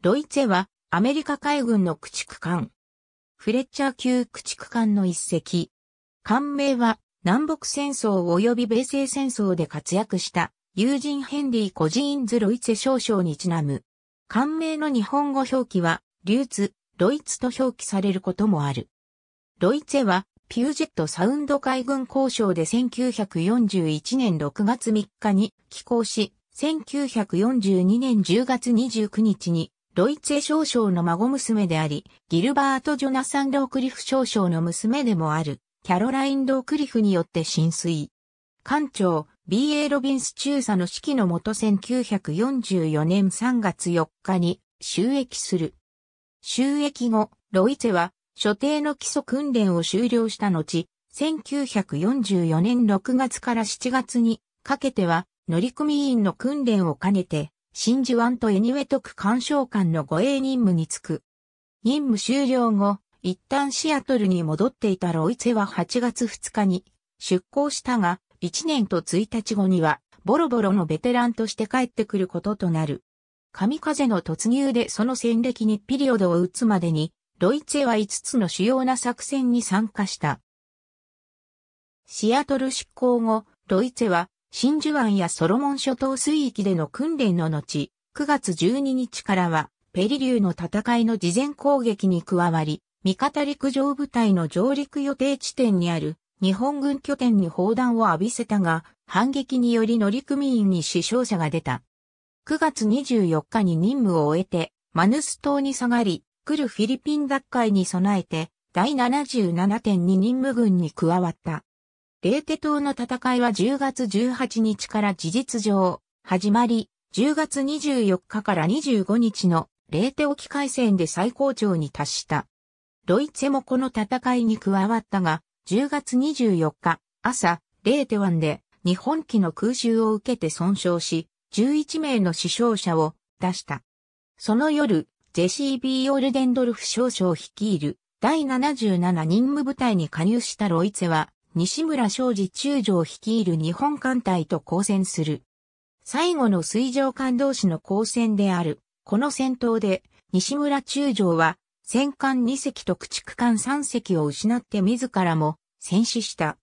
ロイツェは、アメリカ海軍の駆逐艦。フレッチャー級駆逐艦の一隻。艦名は、南北戦争及び米西戦争で活躍した、友人ヘンリー・コジーンズ・ロイツェ少将にちなむ。艦名の日本語表記は、流通、ロイツと表記されることもある。ロイツェは、ピュージェットサウンド海軍交渉で1941年6月3日に寄港し、1942年10月29日にロイツェ少将の孫娘であり、ギルバート・ジョナサン・ロークリフ少将の娘でもある、キャロライン・ロークリフによって浸水。艦長、B.A. ロビンス中佐の指揮のもと1944年3月4日に収益する。収益後、ロイツェは所定の基礎訓練を終了した後、1944年6月から7月にかけては乗組員の訓練を兼ねて真珠湾とエニウェトク干渉官の護衛任務に就く。任務終了後、一旦シアトルに戻っていたロイツェは8月2日に出港したが、1年と1日後には、ボロボロのベテランとして帰ってくることとなる。神風の突入でその戦歴にピリオドを打つまでに、ロイツェは5つの主要な作戦に参加した。シアトル執行後、ロイツェは真珠湾やソロモン諸島水域での訓練の後、9月12日からは、ペリリューの戦いの事前攻撃に加わり、味方陸上部隊の上陸予定地点にある日本軍拠点に砲弾を浴びせたが、反撃により乗組員に死傷者が出た。9月24日に任務を終えて、マヌス島に下がり、来るフィリピン奪回に備えて、第77.2任務軍に加わった。レーテ島の戦いは10月18日から事実上、始まり、10月24日から25日のレーテ沖海戦で最高潮に達した。ロイツェもこの戦いに加わったが、10月24日、朝、レーテ湾で日本機の空襲を受けて損傷し、11名の死傷者を出した。その夜、ジェシー・ビー・オルデンドルフ少将率いる第77任務部隊に加入したロイツェは、西村昌司中将率いる日本艦隊と交戦する。最後の水上艦同士の交戦である。この戦闘で、西村中将は、戦艦2隻と駆逐艦3隻を失って自らも戦死した。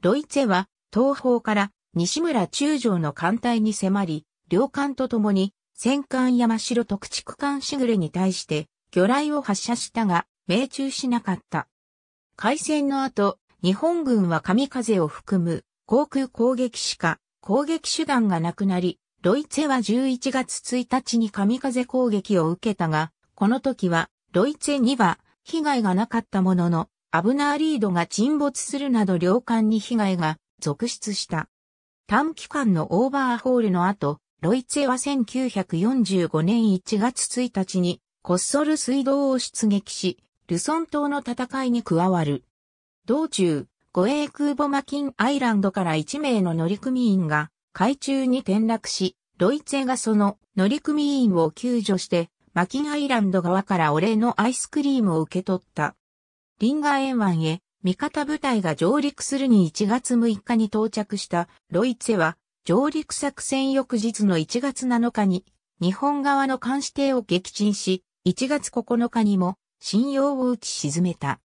ドイツは、東方から西村中将の艦隊に迫り、両艦と共に戦艦山城と駆逐艦しぐれに対して魚雷を発射したが命中しなかった。海戦の後、日本軍は神風を含む航空攻撃しか攻撃手段がなくなり、ドイツは11月1日に神風攻撃を受けたが、この時はドイツには被害がなかったものの、アブナーリードが沈没するなど領艦に被害が続出した。短期間のオーバーホールの後、ロイツェは1945年1月1日にコッソル水道を出撃し、ルソン島の戦いに加わる。道中、護衛空母マキンアイランドから1名の乗組員が海中に転落し、ロイツェがその乗組員を救助して、マキンアイランド側からお礼のアイスクリームを受け取った。リンガーワ湾へ味方部隊が上陸するに1月6日に到着したロイツェは上陸作戦翌日の1月7日に日本側の監視艇を撃沈し、1月9日にも信用を打ち沈めた。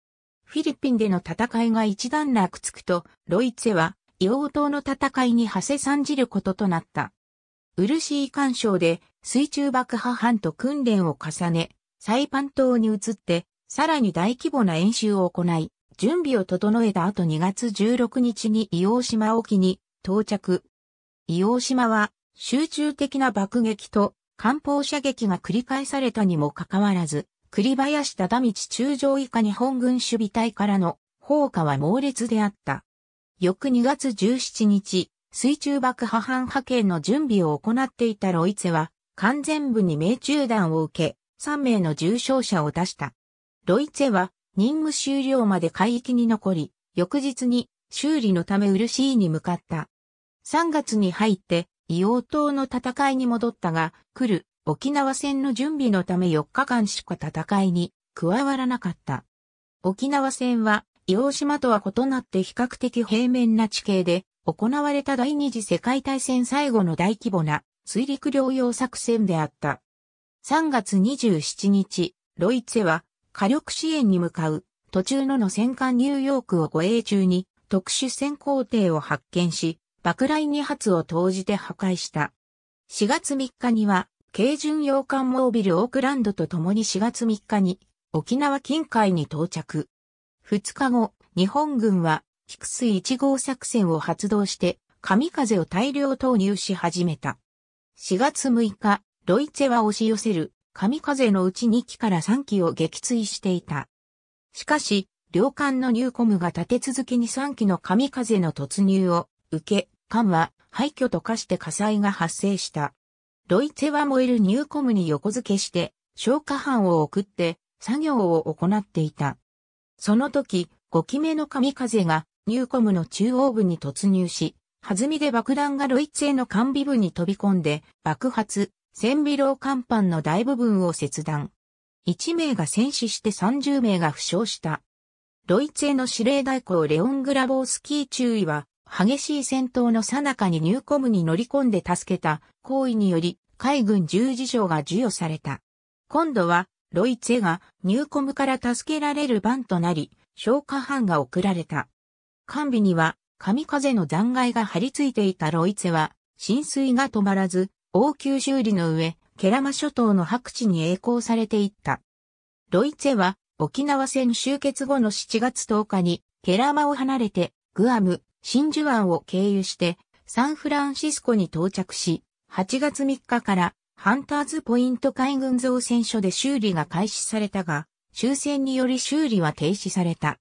フィリピンでの戦いが一段落つくと、ロイツェは、硫黄島の戦いに馳せ参じることとなった。漆井干渉で水中爆破班と訓練を重ね、サイパン島に移って、さらに大規模な演習を行い、準備を整えた後2月16日に硫黄島沖に到着。硫黄島は集中的な爆撃と艦砲射撃が繰り返されたにもかかわらず、栗林忠道中将以下日本軍守備隊からの砲火は猛烈であった。翌2月17日、水中爆破犯派遣の準備を行っていたロイツェは、完全部に命中弾を受け、3名の重傷者を出した。ロイツェは、任務終了まで海域に残り、翌日に修理のため漆井に向かった。3月に入って、硫黄島の戦いに戻ったが、来る沖縄戦の準備のため4日間しか戦いに加わらなかった。沖縄戦は、硫黄島とは異なって比較的平面な地形で、行われた第二次世界大戦最後の大規模な水陸両用作戦であった。3月27日、ロイツェは火力支援に向かう途中のの戦艦ニューヨークを護衛中に特殊潜航艇を発見し、爆雷2発を投じて破壊した。4月3日には軽巡洋艦モービルオークランドと共に4月3日に沖縄近海に到着。2日後、日本軍は、菊水1号作戦を発動して、神風を大量投入し始めた。4月6日、ロイツェは押し寄せる、神風のうち2機から3機を撃墜していた。しかし、両艦のニューコムが立て続けに3機の神風の突入を受け、艦は廃墟と化して火災が発生した。ロイツェは燃えるニューコムに横付けして、消火班を送って、作業を行っていた。その時、5機目の神風が、ニューコムの中央部に突入し、弾みで爆弾がロイツェの完備部に飛び込んで、爆発、線微楼甲板の大部分を切断。1名が戦死して30名が負傷した。ロイツェの司令代行レオン・グラボースキー中尉は、激しい戦闘の最中にニューコムに乗り込んで助けた行為により海軍十字章が授与された。今度はロイツェがニューコムから助けられる番となり、消火班が送られた。完備には、神風の残骸が張り付いていたロイツェは、浸水が止まらず、応急修理の上、ケラマ諸島の白地に栄光されていった。ロイツェは、沖縄戦終結後の7月10日に、ケラマを離れて、グアム、真珠湾を経由してサンフランシスコに到着し、8月3日からハンターズポイント海軍造船所で修理が開始されたが、終戦により修理は停止された。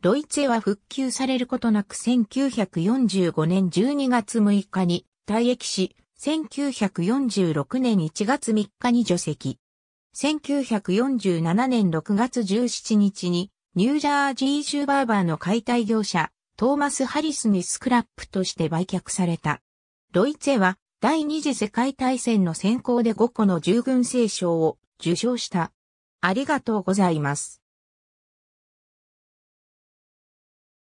ドイツへは復旧されることなく1945年12月6日に退役し、1946年1月3日に除籍。1947年6月17日にニュージャージー州バーバーの解体業者トーマス・ハリスにスクラップとして売却された。ロイツェは第二次世界大戦の先行で5個の従軍聖賞を受賞した。ありがとうございます。